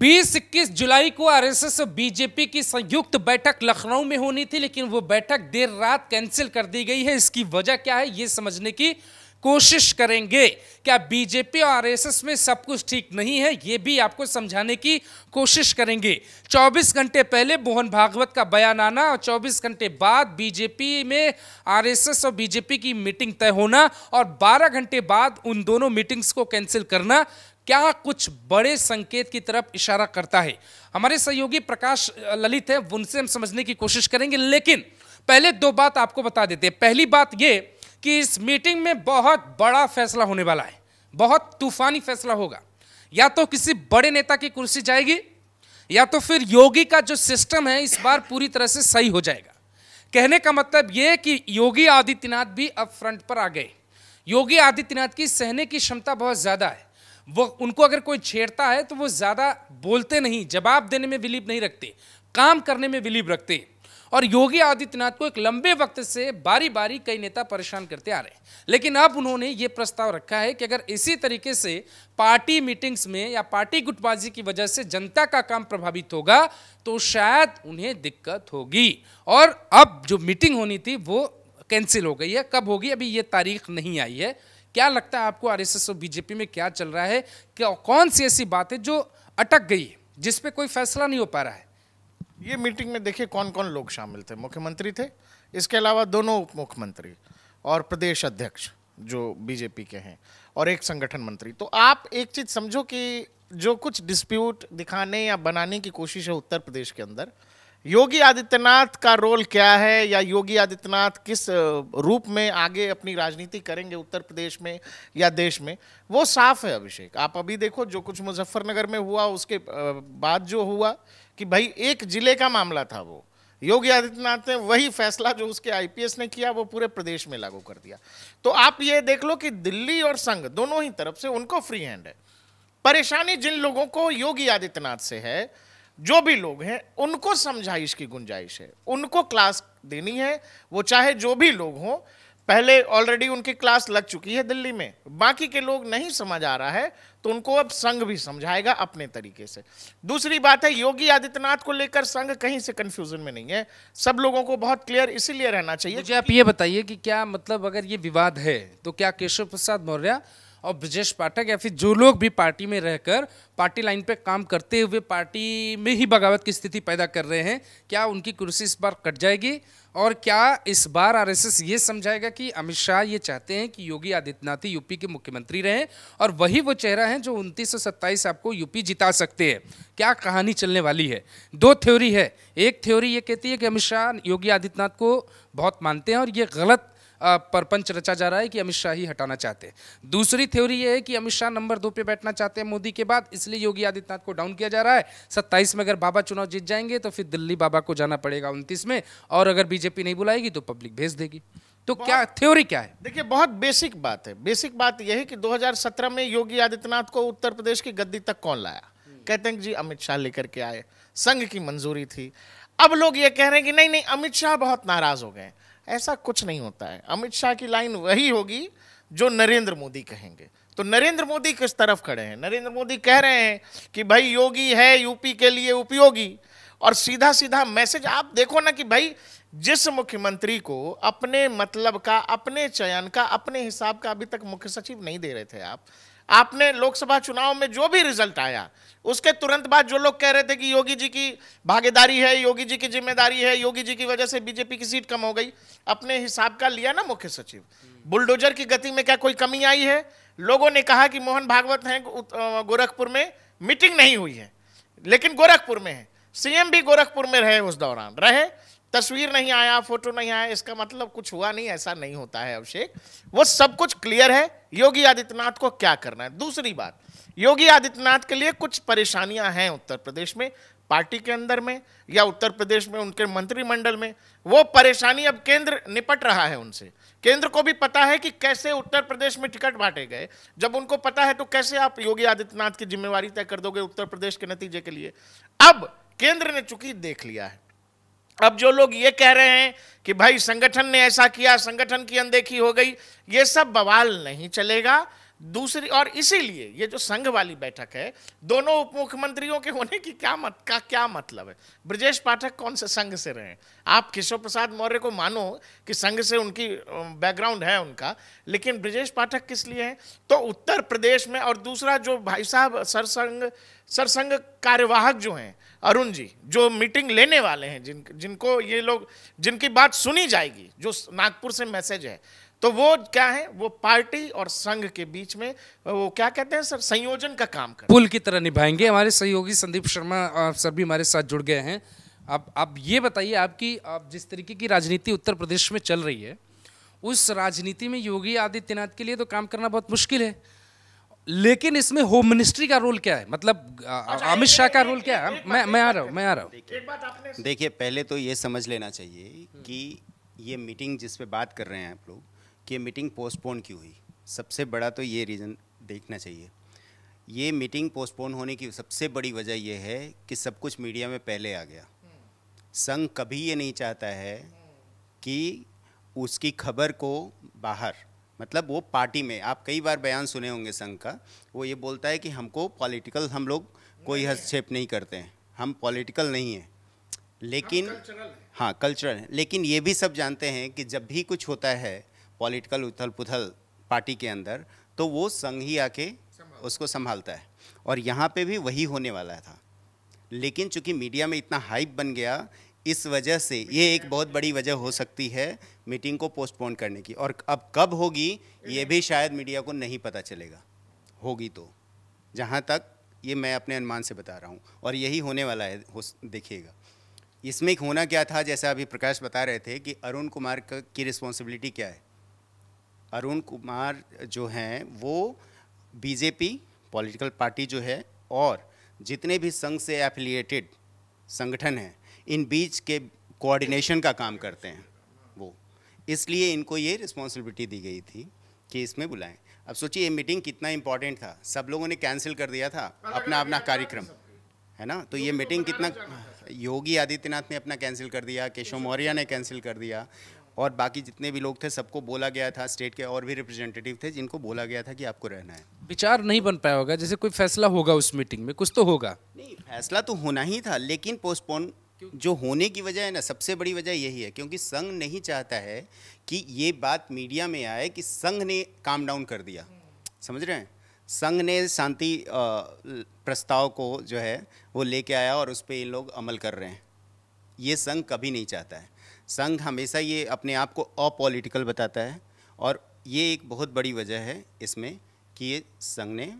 बीस इक्कीस जुलाई को आरएसएस और बीजेपी की संयुक्त बैठक लखनऊ में होनी थी लेकिन वो बैठक देर रात कैंसिल कर दी गई है इसकी वजह क्या है ये समझने की कोशिश करेंगे क्या बीजेपी और आरएसएस में सब कुछ ठीक नहीं है ये भी आपको समझाने की कोशिश करेंगे 24 घंटे पहले मोहन भागवत का बयान आना और 24 घंटे बाद बीजेपी में आरएसएस और बीजेपी की मीटिंग तय होना और 12 घंटे बाद उन दोनों मीटिंग्स को कैंसिल करना क्या कुछ बड़े संकेत की तरफ इशारा करता है हमारे सहयोगी प्रकाश ललित है उनसे हम समझने की कोशिश करेंगे लेकिन पहले दो बात आपको बता देते हैं पहली बात ये कि इस मीटिंग में बहुत बड़ा फैसला होने वाला है बहुत तूफानी फैसला होगा या तो किसी बड़े नेता की कुर्सी जाएगी या तो फिर योगी का जो सिस्टम है इस बार पूरी तरह से सही हो जाएगा कहने का मतलब ये कि योगी आदित्यनाथ भी अब फ्रंट पर आ गए योगी आदित्यनाथ की सहने की क्षमता बहुत ज़्यादा है वो उनको अगर कोई छेड़ता है तो वो ज़्यादा बोलते नहीं जवाब देने में विलीप नहीं रखते काम करने में विलीप रखते और योगी आदित्यनाथ को एक लंबे वक्त से बारी बारी कई नेता परेशान करते आ रहे हैं लेकिन अब उन्होंने ये प्रस्ताव रखा है कि अगर इसी तरीके से पार्टी मीटिंग्स में या पार्टी गुटबाजी की वजह से जनता का काम प्रभावित होगा तो शायद उन्हें दिक्कत होगी और अब जो मीटिंग होनी थी वो कैंसिल हो गई है कब होगी अभी ये तारीख नहीं आई है क्या लगता है आपको आरएसएस और बीजेपी में क्या चल रहा है क्या कौन सी ऐसी बात है जो अटक गई है जिस पे कोई फैसला नहीं हो पा रहा है ये मीटिंग में देखिए कौन कौन लोग शामिल थे मुख्यमंत्री थे इसके अलावा दोनों उप मुख्यमंत्री और प्रदेश अध्यक्ष जो बीजेपी के हैं और एक संगठन मंत्री तो आप एक चीज़ समझो कि जो कुछ डिस्प्यूट दिखाने या बनाने की कोशिश है उत्तर प्रदेश के अंदर योगी आदित्यनाथ का रोल क्या है या योगी आदित्यनाथ किस रूप में आगे अपनी राजनीति करेंगे उत्तर प्रदेश में या देश में वो साफ है अभिषेक आप अभी देखो जो कुछ मुजफ्फरनगर में हुआ उसके बाद जो हुआ कि भाई एक जिले का मामला था वो योगी आदित्यनाथ ने वही फैसला जो उसके आईपीएस ने किया वो पूरे प्रदेश में लागू कर दिया तो आप ये देख लो कि दिल्ली और संघ दोनों ही तरफ से उनको फ्री हैंड है परेशानी जिन लोगों को योगी आदित्यनाथ से है जो भी लोग हैं उनको समझाइश की गुंजाइश है उनको क्लास देनी है वो चाहे जो भी लोग हों पहले ऑलरेडी उनकी क्लास लग चुकी है दिल्ली में बाकी के लोग नहीं समझ आ रहा है तो उनको अब संघ भी समझाएगा अपने तरीके से दूसरी बात है योगी आदित्यनाथ को लेकर संघ कहीं से कंफ्यूजन में नहीं है सब लोगों को बहुत क्लियर इसीलिए रहना चाहिए मुझे आप ये बताइए कि क्या मतलब अगर ये विवाद है तो क्या केशव प्रसाद मौर्य और ब्रजेश पाठक या फिर जो लोग भी पार्टी में रहकर पार्टी लाइन पे काम करते हुए पार्टी में ही बगावत की स्थिति पैदा कर रहे हैं क्या उनकी कुर्सी इस बार कट जाएगी और क्या इस बार आरएसएस ये समझाएगा कि अमित शाह ये चाहते हैं कि योगी आदित्यनाथ ही यूपी के मुख्यमंत्री रहें और वही वो चेहरा है जो उनतीस आपको यूपी जिता सकते हैं क्या कहानी चलने वाली है दो थ्योरी है एक थ्योरी ये कहती है कि अमित शाह योगी आदित्यनाथ को बहुत मानते हैं और ये गलत परपंच रचा जा रहा है कि अमित शाह ही हटाना चाहते हैं दूसरी थ्योरी ये है कि अमित शाह नंबर दो पे बैठना चाहते हैं मोदी के बाद इसलिए योगी आदित्यनाथ को डाउन किया जा रहा है सत्ताईस में अगर बाबा चुनाव जीत जाएंगे तो फिर दिल्ली बाबा को जाना पड़ेगा उनतीस में और अगर बीजेपी नहीं बुलाएगी तो पब्लिक भेज देगी तो क्या थ्योरी क्या है देखिए बहुत बेसिक बात है बेसिक बात यह है कि 2017 में योगी आदित्यनाथ को उत्तर प्रदेश की गद्दी तक कौन लाया कहते हैं जी अमित शाह लेकर के आए संघ की मंजूरी थी अब लोग ये कह रहे हैं कि नहीं नहीं अमित शाह बहुत नाराज हो गए ऐसा कुछ नहीं होता है अमित शाह की लाइन वही होगी जो नरेंद्र मोदी कहेंगे तो नरेंद्र मोदी किस तरफ खड़े हैं नरेंद्र मोदी कह रहे हैं कि भाई योगी है यूपी के लिए उपयोगी और सीधा सीधा मैसेज आप देखो ना कि भाई जिस मुख्यमंत्री को अपने मतलब का अपने चयन का अपने हिसाब का अभी तक मुख्य सचिव नहीं दे रहे थे आप आपने लोकसभा चुनाव में जो भी रिजल्ट आया उसके तुरंत बाद जो लोग कह रहे थे कि योगी जी की भागीदारी है योगी जी की जिम्मेदारी है योगी जी की वजह से बीजेपी की सीट कम हो गई अपने हिसाब का लिया ना मुख्य सचिव बुलडोजर की गति में क्या कोई कमी आई है लोगों ने कहा कि मोहन भागवत हैं गोरखपुर में मीटिंग नहीं हुई है लेकिन गोरखपुर में है सीएम भी गोरखपुर में रहे उस दौरान रहे तस्वीर नहीं आया फोटो नहीं आया इसका मतलब कुछ हुआ नहीं ऐसा नहीं होता है अभिषेक वो सब कुछ क्लियर है योगी आदित्यनाथ को क्या करना है दूसरी बात योगी आदित्यनाथ के लिए कुछ परेशानियां हैं उत्तर प्रदेश में पार्टी के अंदर में या उत्तर प्रदेश में उनके मंत्रिमंडल में वो परेशानी अब केंद्र निपट रहा है उनसे केंद्र को भी पता है कि कैसे उत्तर प्रदेश में टिकट बांटे गए जब उनको पता है तो कैसे आप योगी आदित्यनाथ की जिम्मेवारी तय कर दोगे उत्तर प्रदेश के नतीजे के लिए अब केंद्र ने चूंकि देख लिया है अब जो लोग ये कह रहे हैं कि भाई संगठन ने ऐसा किया संगठन की अनदेखी हो गई ये सब बवाल नहीं चलेगा दूसरी और इसीलिए ये जो संघ वाली बैठक है दोनों उप मुख्यमंत्रियों के होने की क्या मत का क्या मतलब है ब्रजेश पाठक कौन से संघ से रहे आप केशव प्रसाद मौर्य को मानो कि संघ से उनकी बैकग्राउंड है उनका लेकिन ब्रजेश पाठक किस लिए हैं तो उत्तर प्रदेश में और दूसरा जो भाई साहब सरसंघ सरसंघ कार्यवाहक जो हैं अरुण जी जो मीटिंग लेने वाले हैं जिन जिनको ये लोग जिनकी बात सुनी जाएगी जो नागपुर से मैसेज है तो वो क्या है वो पार्टी और संघ के बीच में वो क्या कहते हैं सर संयोजन का काम कर पुल की तरह निभाएंगे हमारे सहयोगी संदीप शर्मा सर भी हमारे साथ जुड़ गए हैं आप आप ये बताइए आपकी आप जिस तरीके की राजनीति उत्तर प्रदेश में चल रही है उस राजनीति में योगी आदित्यनाथ के लिए तो काम करना बहुत मुश्किल है लेकिन इसमें होम मिनिस्ट्री का रोल क्या है मतलब अच्छा, अमित शाह का रोल क्या है मैं मैं आ रहा हूँ मैं आ रहा हूँ देखिए पहले तो ये समझ लेना चाहिए कि ये मीटिंग जिस पे बात कर रहे हैं आप लोग कि मीटिंग पोस्टपोन क्यों हुई सबसे बड़ा तो ये रीज़न देखना चाहिए ये मीटिंग पोस्टपोन होने की सबसे बड़ी वजह यह है कि सब कुछ मीडिया में पहले आ गया संघ कभी ये नहीं चाहता है कि उसकी खबर को बाहर मतलब वो पार्टी में आप कई बार बयान सुने होंगे संघ का वो ये बोलता है कि हमको पॉलिटिकल हम लोग कोई हस्तक्षेप नहीं करते हैं हम पॉलिटिकल नहीं हैं लेकिन हाँ कल्चरल है लेकिन ये भी सब जानते हैं कि जब भी कुछ होता है पॉलिटिकल उथल पुथल पार्टी के अंदर तो वो संघ ही आके उसको संभालता है और यहाँ पे भी वही होने वाला था लेकिन चूंकि मीडिया में इतना हाइप बन गया इस वजह से ये एक बहुत बड़ी वजह हो सकती है मीटिंग को पोस्टपोन करने की और अब कब होगी ये भी शायद मीडिया को नहीं पता चलेगा होगी तो जहाँ तक ये मैं अपने अनुमान से बता रहा हूँ और यही होने वाला है हो देखिएगा इसमें होना क्या था जैसा अभी प्रकाश बता रहे थे कि अरुण कुमार की रिस्पॉन्सिबिलिटी क्या है अरुण कुमार जो हैं वो बीजेपी पॉलिटिकल पार्टी जो है और जितने भी संघ से एफिलिएटेड संगठन हैं इन बीच के कोऑर्डिनेशन का काम करते हैं वो इसलिए इनको ये रिस्पॉन्सिबिलिटी दी गई थी कि इसमें बुलाएं अब सोचिए ये मीटिंग कितना इम्पोर्टेंट था सब लोगों ने कैंसिल कर दिया था अपना अपना कार्यक्रम है ना तो ये मीटिंग कितना योगी आदित्यनाथ ने अपना कैंसिल कर दिया केशव मौर्य ने कैंसिल कर दिया और बाकी जितने भी लोग थे सबको बोला गया था स्टेट के और भी रिप्रेजेंटेटिव थे जिनको बोला गया था कि आपको रहना है विचार नहीं बन पाया होगा जैसे कोई फैसला होगा उस मीटिंग में कुछ तो होगा नहीं फैसला तो होना ही था लेकिन पोस्टपोन जो होने की वजह है ना सबसे बड़ी वजह यही है क्योंकि संघ नहीं चाहता है कि ये बात मीडिया में आए कि संघ ने काम डाउन कर दिया समझ रहे हैं संघ ने शांति प्रस्ताव को जो है वो लेके आया और उस पर इन लोग अमल कर रहे हैं ये संघ कभी नहीं चाहता है संघ हमेशा ये अपने आप को अपॉलिटिकल बताता है और ये एक बहुत बड़ी वजह है इसमें कि ये संघ ने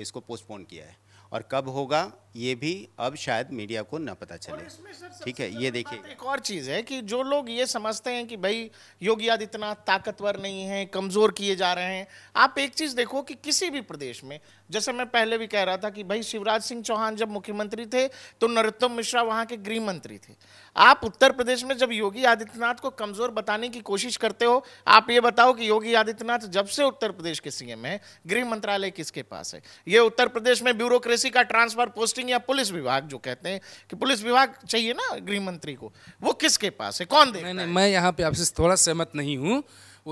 इसको पोस्टपोन किया है और कब होगा ये भी अब शायद मीडिया को ना पता चले ठीक है ये देखिए एक और चीज़ है कि जो लोग ये समझते हैं कि भाई योगी आदित्यनाथ ताकतवर नहीं है कमज़ोर किए जा रहे हैं आप एक चीज़ देखो कि किसी भी प्रदेश में जैसे मैं पहले भी कह रहा था कि भाई शिवराज सिंह चौहान जब मुख्यमंत्री थे तो नरोत्तम मिश्रा वहां के गृह मंत्री थे आप उत्तर प्रदेश में जब योगी आदित्यनाथ को कमज़ोर बताने की कोशिश करते हो आप ये बताओ कि योगी आदित्यनाथ जब से उत्तर प्रदेश के सीएम है गृह मंत्रालय किसके पास है ये उत्तर प्रदेश में ब्यूरोक्रेसी का ट्रांसफर पोस्टिंग समथिंग या पुलिस विभाग जो कहते हैं कि पुलिस विभाग चाहिए ना गृह मंत्री को वो किसके पास है कौन देखता नहीं, नहीं, मैं यहाँ पे आपसे थोड़ा सहमत नहीं हूँ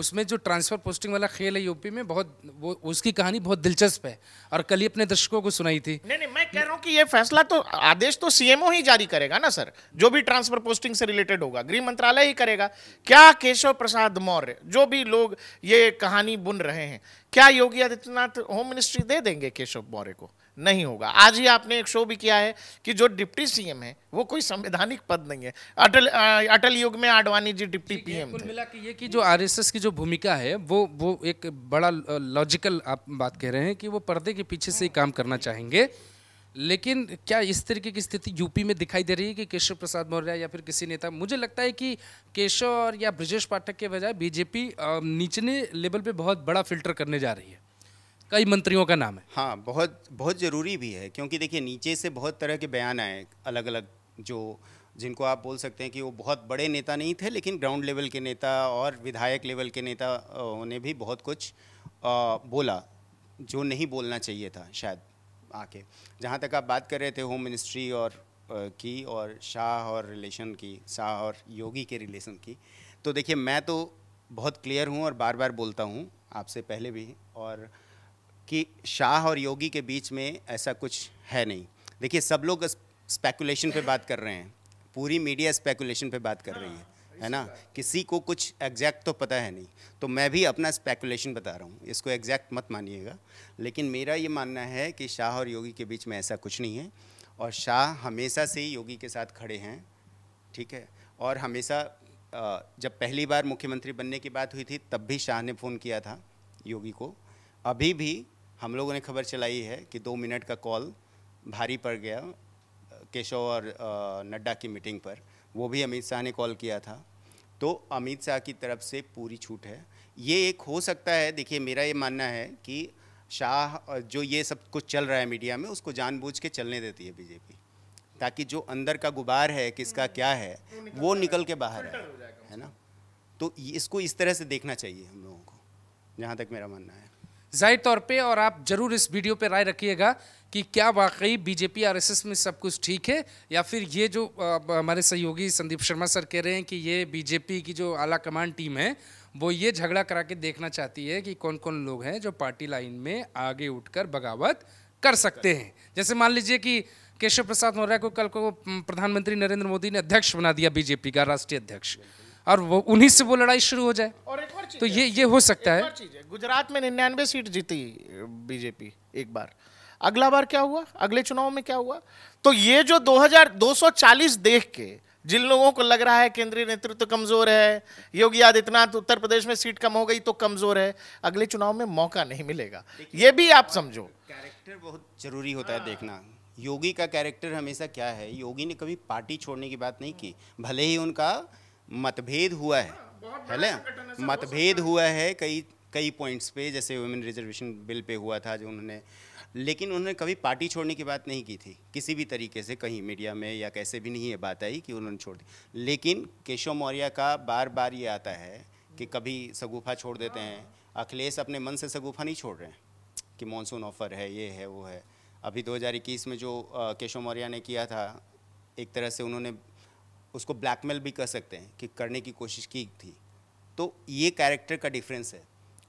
उसमें जो ट्रांसफर पोस्टिंग वाला खेल है यूपी में बहुत वो उसकी कहानी बहुत दिलचस्प है और कल ही अपने दर्शकों को सुनाई थी नहीं नहीं मैं कह रहा हूँ कि ये फैसला तो आदेश तो सीएमओ ही जारी करेगा ना सर जो भी ट्रांसफर पोस्टिंग से रिलेटेड होगा गृह मंत्रालय ही करेगा क्या केशव प्रसाद मौर्य जो भी लोग ये कहानी बुन रहे हैं क्या योगी आदित्यनाथ होम मिनिस्ट्री दे देंगे केशव मौर्य को नहीं होगा आज ही आपने एक शो भी किया है कि जो डिप्टी सीएम है वो कोई संवैधानिक पद नहीं है अटल अटल युग में आडवाणी जी डिप्टी पीएम एम मिला कि ये कि जो आरएसएस की जो भूमिका है वो वो एक बड़ा लॉजिकल आप बात कह रहे हैं कि वो पर्दे के पीछे से ही काम करना चाहेंगे लेकिन क्या इस तरीके की स्थिति यूपी में दिखाई दे रही है कि केशव प्रसाद मौर्य या फिर किसी नेता मुझे लगता है कि केशव और या ब्रजेश पाठक के बजाय बीजेपी नीचले लेवल पे बहुत बड़ा फिल्टर करने जा रही है कई मंत्रियों का नाम है हाँ बहुत बहुत ज़रूरी भी है क्योंकि देखिए नीचे से बहुत तरह के बयान आए अलग अलग जो जिनको आप बोल सकते हैं कि वो बहुत बड़े नेता नहीं थे लेकिन ग्राउंड लेवल के नेता और विधायक लेवल के नेता ने भी बहुत कुछ आ, बोला जो नहीं बोलना चाहिए था शायद आके जहाँ तक आप बात कर रहे थे होम मिनिस्ट्री और आ, की और शाह और रिलेशन की शाह और योगी के रिलेशन की तो देखिए मैं तो बहुत क्लियर हूँ और बार बार बोलता हूँ आपसे पहले भी और कि शाह और योगी के बीच में ऐसा कुछ है नहीं देखिए सब लोग स्पेकुलेशन पे बात कर रहे हैं पूरी मीडिया स्पेकुलेशन पे बात कर रही है है ना किसी को कुछ एग्जैक्ट तो पता है नहीं तो मैं भी अपना स्पेकुलेशन बता रहा हूँ इसको एग्जैक्ट मत मानिएगा लेकिन मेरा ये मानना है कि शाह और योगी के बीच में ऐसा कुछ नहीं है और शाह हमेशा से ही योगी के साथ खड़े हैं ठीक है और हमेशा जब पहली बार मुख्यमंत्री बनने की बात हुई थी तब भी शाह ने फ़ोन किया था योगी को अभी भी हम लोगों ने खबर चलाई है कि दो मिनट का कॉल भारी पड़ गया केशव और नड्डा की मीटिंग पर वो भी अमित शाह ने कॉल किया था तो अमित शाह की तरफ से पूरी छूट है ये एक हो सकता है देखिए मेरा ये मानना है कि शाह जो ये सब कुछ चल रहा है मीडिया में उसको जानबूझ के चलने देती है बीजेपी ताकि जो अंदर का गुबार है किसका क्या है वो निकल, के बाहर है है ना तो इसको इस तरह से देखना चाहिए हम लोगों को जहाँ तक मेरा मानना है जाहिर तौर पे और आप ज़रूर इस वीडियो पे राय रखिएगा कि क्या वाकई बीजेपी आरएसएस में सब कुछ ठीक है या फिर ये जो हमारे सहयोगी संदीप शर्मा सर कह रहे हैं कि ये बीजेपी की जो आला कमान टीम है वो ये झगड़ा करा के देखना चाहती है कि कौन कौन लोग हैं जो पार्टी लाइन में आगे उठकर बगावत कर सकते हैं जैसे मान लीजिए कि केशव प्रसाद मौर्य को कल को प्रधानमंत्री नरेंद्र मोदी ने अध्यक्ष बना दिया बीजेपी का राष्ट्रीय अध्यक्ष और वो उन्हीं से वो लड़ाई शुरू हो जाए और एक और तो ये ये हो सकता है गुजरात में निन्यानवे सीट जीती बीजेपी एक बार अगला बार क्या हुआ अगले चुनाव में क्या हुआ तो ये जो 2240 देख के जिन लोगों को लग रहा है केंद्रीय नेतृत्व तो कमजोर है योगी आदित्यनाथ उत्तर प्रदेश में सीट कम हो गई तो कमजोर है अगले चुनाव में मौका नहीं मिलेगा ये भी आप समझो कैरेक्टर बहुत जरूरी होता है हाँ। देखना योगी का कैरेक्टर हमेशा क्या है योगी ने कभी पार्टी छोड़ने की बात नहीं की भले ही उनका मतभेद हुआ है हाँ, है मतभेद हुआ है कई कई पॉइंट्स पे जैसे वुमेन रिजर्वेशन बिल पे हुआ था जो उन्होंने लेकिन उन्होंने कभी पार्टी छोड़ने की बात नहीं की थी किसी भी तरीके से कहीं मीडिया में या कैसे भी नहीं ये बात आई कि उन्होंने छोड़ दी लेकिन केशव मौर्य का बार बार ये आता है कि कभी सगुफा छोड़ देते हैं हाँ। अखिलेश अपने मन से सगुफा नहीं छोड़ रहे हैं कि मानसून ऑफ़र है ये है वो है अभी 2021 में जो केशव मौर्य ने किया था एक तरह से उन्होंने उसको ब्लैकमेल भी कर सकते हैं कि करने की कोशिश की थी तो ये कैरेक्टर का डिफरेंस है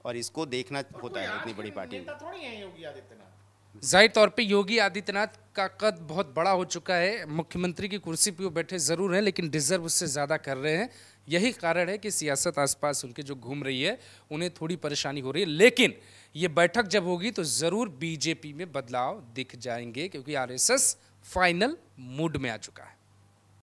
और इसको देखना तो होता है इतनी बड़ी तो पार्टी में जाहिर तौर पे योगी आदित्यनाथ का कद बहुत बड़ा हो चुका है मुख्यमंत्री की कुर्सी पे वो बैठे ज़रूर हैं लेकिन डिजर्व उससे ज़्यादा कर रहे हैं यही कारण है कि सियासत आसपास उनके जो घूम रही है उन्हें थोड़ी परेशानी हो रही है लेकिन ये बैठक जब होगी तो ज़रूर बीजेपी में बदलाव दिख जाएंगे क्योंकि आर फाइनल मूड में आ चुका है